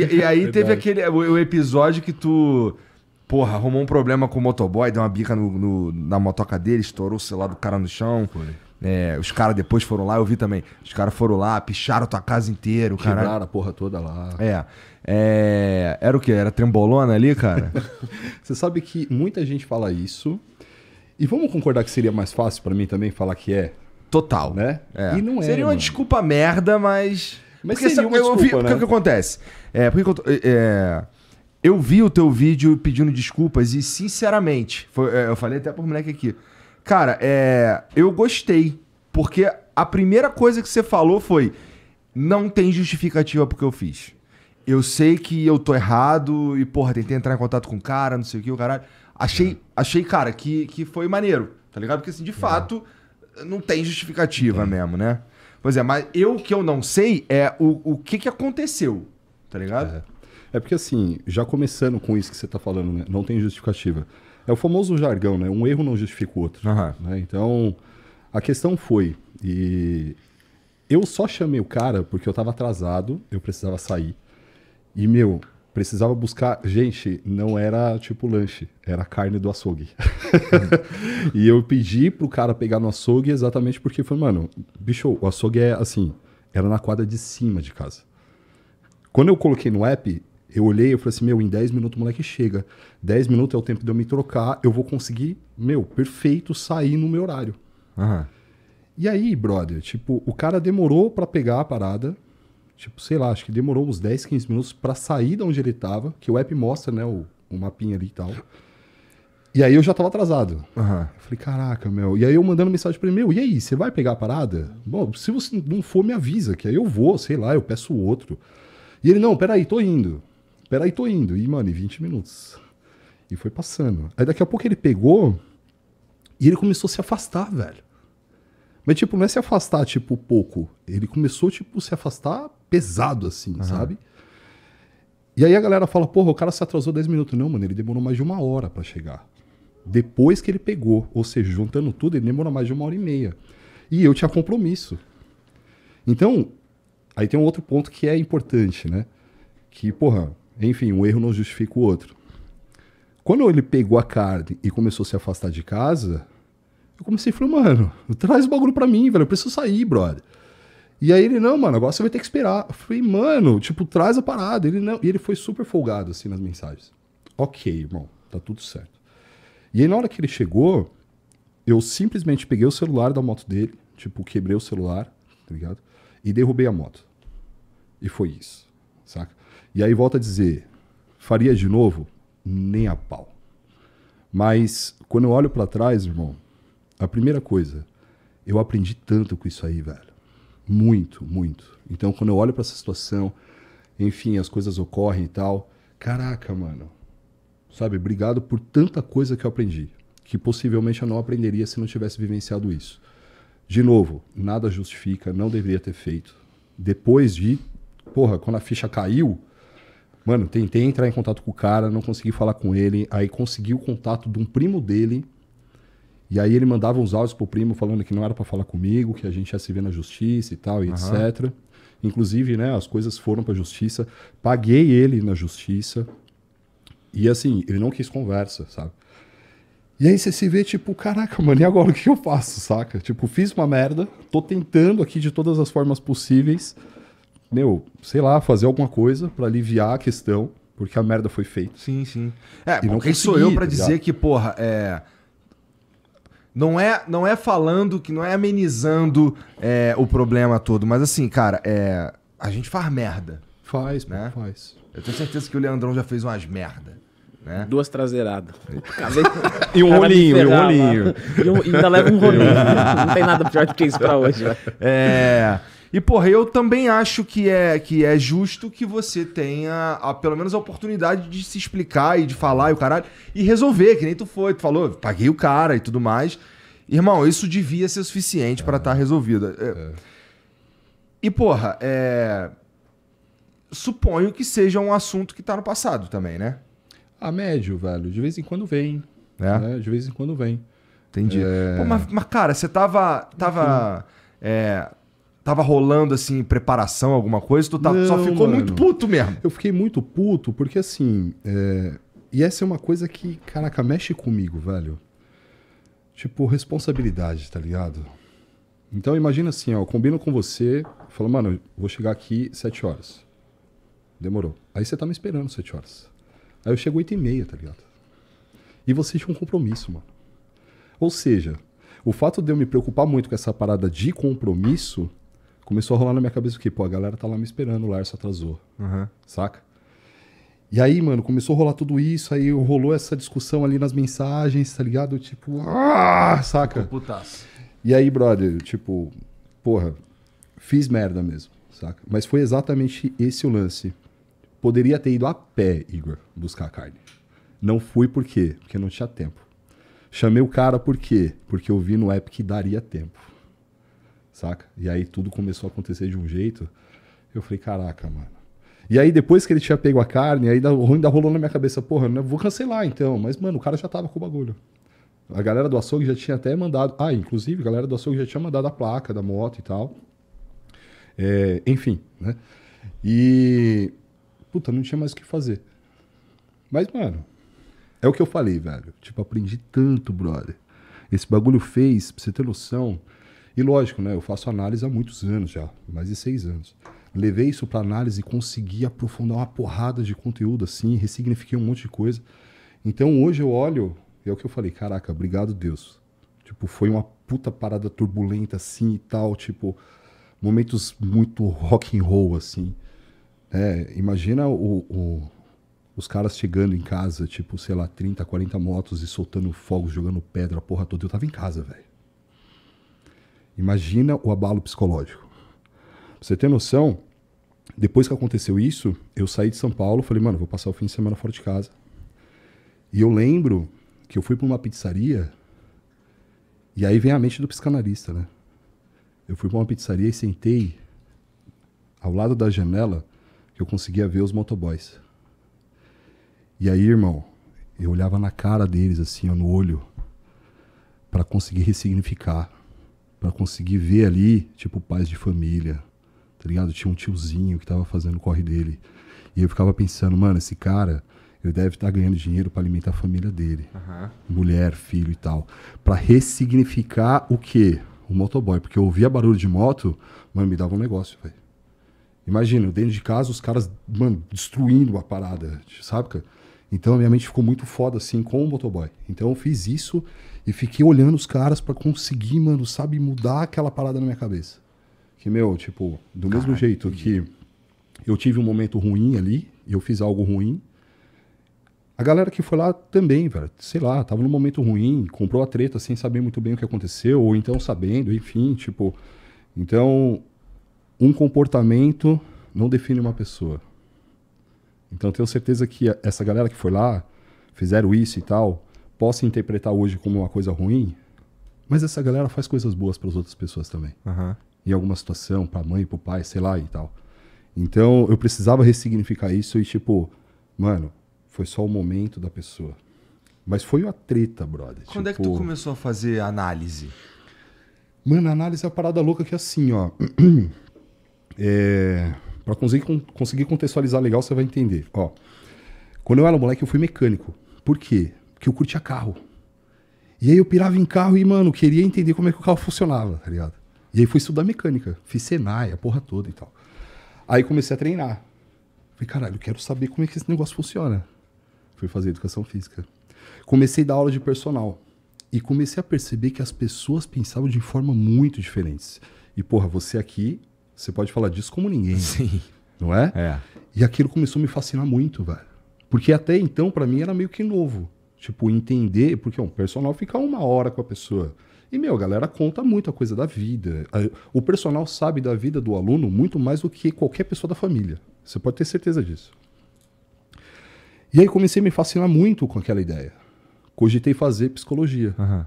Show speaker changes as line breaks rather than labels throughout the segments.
E, e aí teve aquele
o, o, episódio que tu, porra, arrumou um problema com o motoboy, deu uma bica no, no na motoca dele, estourou o celular do cara no chão. Foi. É, os caras depois foram lá, eu vi também. Os caras foram lá, picharam tua casa inteira. Quebraram a
porra toda lá. É, é. Era o quê? Era
trembolona ali,
cara? Você sabe que muita gente fala isso. E vamos concordar que seria mais fácil para mim também falar que é? Total. Né? É. E não é. Seria uma mano. desculpa merda, mas. Mas porque seria uma eu, desculpa, eu vi, né? O que, acontece? É,
porque, é, é, eu vi o teu vídeo pedindo desculpas e, sinceramente, foi, é, eu falei até pro moleque aqui. Cara, é, eu gostei. Porque a primeira coisa que você falou foi: não tem justificativa porque eu fiz. Eu sei que eu tô errado e, porra, tentei entrar em contato com o cara, não sei o que, o caralho. Achei, é. achei cara, que, que foi maneiro, tá ligado? Porque, assim, de é. fato, não tem justificativa é. mesmo,
né? Pois é, mas eu que eu não sei é o, o que, que aconteceu, tá ligado? É. é porque assim, já começando com isso que você tá falando, né? Não tem justificativa. É o famoso jargão, né? Um erro não justifica o outro. Uhum. Né? Então, a questão foi, e eu só chamei o cara porque eu tava atrasado, eu precisava sair. E, meu, precisava buscar. Gente, não era tipo lanche, era carne do açougue. e eu pedi pro cara pegar no açougue exatamente porque foi, mano, bicho, o açougue é assim, era na quadra de cima de casa. Quando eu coloquei no app, eu olhei e falei assim, meu, em 10 minutos o moleque chega. 10 minutos é o tempo de eu me trocar, eu vou conseguir, meu, perfeito, sair no meu horário. Uhum. E aí, brother, tipo, o cara demorou para pegar a parada, tipo, sei lá, acho que demorou uns 10, 15 minutos para sair de onde ele tava, que o app mostra, né, o, o mapinha ali e tal. E aí eu já tava atrasado. Uhum. falei, caraca, meu. E aí eu mandando mensagem pra ele, meu, e aí, você vai pegar a parada? Bom, se você não for, me avisa, que aí eu vou, sei lá, eu peço outro. E ele, não, peraí, tô indo. Peraí, tô indo. E, mano, em 20 minutos. E foi passando. Aí daqui a pouco ele pegou e ele começou a se afastar, velho. Mas, tipo, não é se afastar, tipo, pouco. Ele começou, tipo, se afastar pesado, assim, uhum. sabe? E aí a galera fala, porra, o cara se atrasou 10 minutos. Não, mano, ele demorou mais de uma hora para chegar. Depois que ele pegou, ou seja, juntando tudo, ele demorou mais de uma hora e meia. E eu tinha compromisso. Então, aí tem um outro ponto que é importante, né? Que, porra, enfim, um erro não justifica o outro. Quando ele pegou a carne e começou a se afastar de casa, eu comecei a mano, traz o bagulho pra mim, velho. Eu preciso sair, brother. E aí ele, não, mano, agora você vai ter que esperar. Eu falei, mano, tipo, traz a parada. Ele, não. E ele foi super folgado, assim, nas mensagens. Ok, irmão, tá tudo certo. E aí na hora que ele chegou, eu simplesmente peguei o celular da moto dele, tipo, quebrei o celular, tá ligado? E derrubei a moto. E foi isso, saca? E aí volta a dizer, faria de novo? Nem a pau. Mas quando eu olho para trás, irmão, a primeira coisa, eu aprendi tanto com isso aí, velho. Muito, muito. Então, quando eu olho para essa situação, enfim, as coisas ocorrem e tal, caraca, mano. Sabe, obrigado por tanta coisa que eu aprendi, que possivelmente eu não aprenderia se não tivesse vivenciado isso. De novo, nada justifica, não deveria ter feito. Depois de, porra, quando a ficha caiu, mano, tentei entrar em contato com o cara, não consegui falar com ele, aí consegui o contato de um primo dele, e aí ele mandava uns áudios pro primo falando que não era para falar comigo, que a gente ia se ver na justiça e tal, e uhum. etc. Inclusive, né, as coisas foram para justiça. Paguei ele na justiça. E assim, ele não quis conversa, sabe? E aí você se vê tipo, caraca, mano, e agora o que eu faço, saca? Tipo, fiz uma merda, tô tentando aqui de todas as formas possíveis, meu, sei lá, fazer alguma coisa para aliviar a questão, porque a merda foi feita. Sim, sim. É, e bom, não quem sou eu para tá dizer que, porra, é
não é, não é falando que não é amenizando é, o problema todo, mas assim, cara, é, a gente faz merda. Faz, né? faz. Eu tenho certeza que o Leandrão já fez umas merda. Né?
Duas traseiradas. É. e um olhinho, e um rolinho. E, um, e ainda leva um rolinho. não tem nada pior do que isso pra hoje. Né?
É. E, porra, eu também acho que é, que é justo que você tenha, a, pelo menos, a oportunidade de se explicar e de falar e o caralho. E resolver, que nem tu foi. Tu falou, paguei o cara e tudo mais. Irmão, isso devia ser suficiente é. para estar tá resolvido. É, é. E, porra, é... suponho que seja um assunto que tá no passado também, né? A médio, velho. De vez em quando vem. É? Né? De vez em quando vem. Entendi. É. Pô, mas, mas, cara, você tava. tava é, Tava rolando, assim, preparação, alguma coisa? Tu tá, Não, só ficou mano. muito puto mesmo?
Eu fiquei muito puto, porque assim. É... E essa é uma coisa que, caraca, mexe comigo, velho. Tipo, responsabilidade, tá ligado? Então imagina assim, ó, eu combino com você, falo, mano, vou chegar aqui sete horas. Demorou. Aí você tá me esperando sete horas. Aí eu chego oito e meia, tá ligado? E você tinha um compromisso, mano. Ou seja, o fato de eu me preocupar muito com essa parada de compromisso começou a rolar na minha cabeça o quê? Pô, a galera tá lá me esperando, o Larso atrasou. Uhum. Saca? E aí, mano, começou a rolar tudo isso, aí rolou essa discussão ali nas mensagens, tá ligado? Tipo, ah, saca? Putaço. E aí, brother, tipo, porra, fiz merda mesmo, saca? Mas foi exatamente esse o lance. Poderia ter ido a pé, Igor, buscar a carne. Não fui por quê? Porque não tinha tempo. Chamei o cara por quê? Porque eu vi no app que daria tempo saca? E aí tudo começou a acontecer de um jeito. Eu falei, caraca, mano. E aí depois que ele tinha pego a carne, aí ainda rolou na minha cabeça, porra, não né, vou cancelar então. Mas, mano, o cara já tava com o bagulho. A galera do açougue já tinha até mandado. Ah, inclusive, a galera do açougue já tinha mandado a placa da moto e tal. É, enfim, né? E. Puta, não tinha mais o que fazer. Mas, mano, é o que eu falei, velho. Tipo, aprendi tanto, brother. Esse bagulho fez, pra você ter noção, e lógico, né, eu faço análise há muitos anos já, mais de seis anos. Levei isso para análise e consegui aprofundar uma porrada de conteúdo assim, ressignifiquei um monte de coisa. Então hoje eu olho, é o que eu falei, caraca, obrigado Deus. Tipo, foi uma puta parada turbulenta assim e tal, tipo, momentos muito rock and roll assim. É, imagina o, o, os caras chegando em casa, tipo, sei lá, 30, 40 motos e soltando fogos, jogando pedra, porra toda. Eu tava em casa, velho. Imagina o abalo psicológico. Pra você ter noção, depois que aconteceu isso, eu saí de São Paulo, falei, mano, vou passar o fim de semana fora de casa. E eu lembro que eu fui para uma pizzaria, e aí vem a mente do psicanalista, né? Eu fui para uma pizzaria e sentei ao lado da janela que eu conseguia ver os motoboys. E aí, irmão, eu olhava na cara deles, assim, ó, no olho, para conseguir ressignificar para conseguir ver ali, tipo, pais de família, tá ligado? Tinha um tiozinho que tava fazendo o corre dele. E eu ficava pensando, mano, esse cara, ele deve estar tá ganhando dinheiro para alimentar a família dele. Uhum. Mulher, filho e tal. para ressignificar o quê? O motoboy. Porque eu ouvia barulho de moto, mano, me dava um negócio, velho. Imagina, dentro de casa, os caras, mano, destruindo a parada, sabe, cara? Então a minha mente ficou muito foda assim com o motoboy. Então eu fiz isso e fiquei olhando os caras para conseguir, mano, sabe, mudar aquela parada na minha cabeça. Que, meu, tipo, do Caraca. mesmo jeito que eu tive um momento ruim ali, eu fiz algo ruim. A galera que foi lá também, velho, sei lá, tava num momento ruim, comprou a treta sem saber muito bem o que aconteceu, ou então sabendo, enfim, tipo. Então, um comportamento não define uma pessoa. Então, tenho certeza que essa galera que foi lá, fizeram isso e tal, possa interpretar hoje como uma coisa ruim, mas essa galera faz coisas boas para as outras pessoas também. Uhum. Em alguma situação, para a mãe, para o pai, sei lá e tal. Então eu precisava ressignificar isso e tipo, mano, foi só o momento da pessoa. Mas foi uma treta, brother. Quando tipo... é que tu tipo
começou a fazer análise?
Mano, análise é a parada louca que é assim, ó. é... Pra conseguir, conseguir contextualizar legal, você vai entender. Ó, quando eu era moleque, eu fui mecânico. Por quê? que eu curtia carro. E aí eu pirava em carro e, mano, queria entender como é que o carro funcionava, tá ligado? E aí fui estudar mecânica, fiz Senai, a porra toda e tal. Aí comecei a treinar. Falei, caralho, eu quero saber como é que esse negócio funciona. Fui fazer educação física. Comecei a dar aula de personal. E comecei a perceber que as pessoas pensavam de forma muito diferentes. E, porra, você aqui, você pode falar disso como ninguém. Sim. Não é? É. E aquilo começou a me fascinar muito, velho. Porque até então, para mim, era meio que novo. Tipo, entender, porque um personal fica uma hora com a pessoa. E, meu, a galera conta muita coisa da vida. O personal sabe da vida do aluno muito mais do que qualquer pessoa da família. Você pode ter certeza disso. E aí comecei a me fascinar muito com aquela ideia. Cogitei fazer psicologia. Uhum.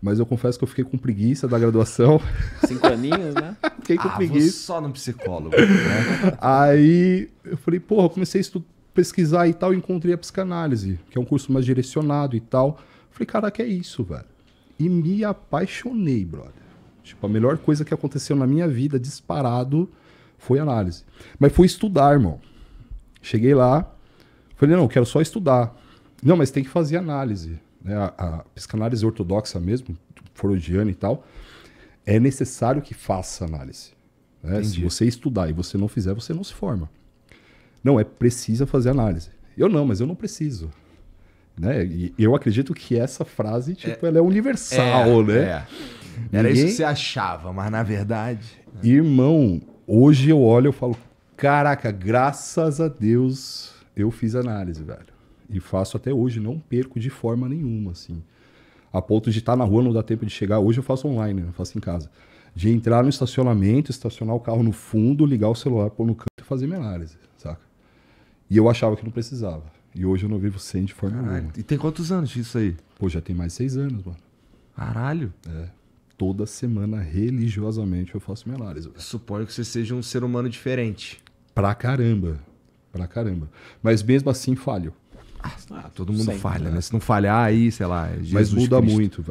Mas eu confesso que eu fiquei com preguiça da graduação. Cinco aninhos, né? fiquei com ah, preguiça. Vou só no psicólogo. Né? aí eu falei, porra, eu comecei a estudar pesquisar e tal, encontrei a psicanálise, que é um curso mais direcionado e tal. Falei, caraca, é isso, velho. E me apaixonei, brother. Tipo, a melhor coisa que aconteceu na minha vida, disparado, foi análise. Mas fui estudar, irmão. Cheguei lá, falei, não, quero só estudar. Não, mas tem que fazer análise. Né? A, a psicanálise ortodoxa mesmo, freudiana e tal, é necessário que faça análise. Né? Se você estudar e você não fizer, você não se forma. Não, é precisa fazer análise. Eu não, mas eu não preciso. Né? E eu acredito que essa frase é, tipo, é, ela é universal, é, né? É. Era Ninguém... isso que você achava, mas na verdade. Né? Irmão, hoje eu olho e falo: caraca, graças a Deus eu fiz análise, velho. E faço até hoje, não perco de forma nenhuma, assim. A ponto de estar tá na rua, não dá tempo de chegar. Hoje eu faço online, né? eu faço em casa. De entrar no estacionamento, estacionar o carro no fundo, ligar o celular, pôr no canto e fazer minha análise. E eu achava que não precisava. E hoje eu não vivo sem de forma Caralho. E tem quantos anos isso aí? Pô, já tem mais seis anos, mano. Caralho. É. Toda semana, religiosamente, eu faço melares Suponho que você seja um ser humano diferente. Pra caramba. Pra caramba. Mas mesmo assim, falho. Ah, todo mundo Sempre, falha, né? né? Se não falhar, aí, sei lá. Jesus Mas muda Cristo. muito,
velho.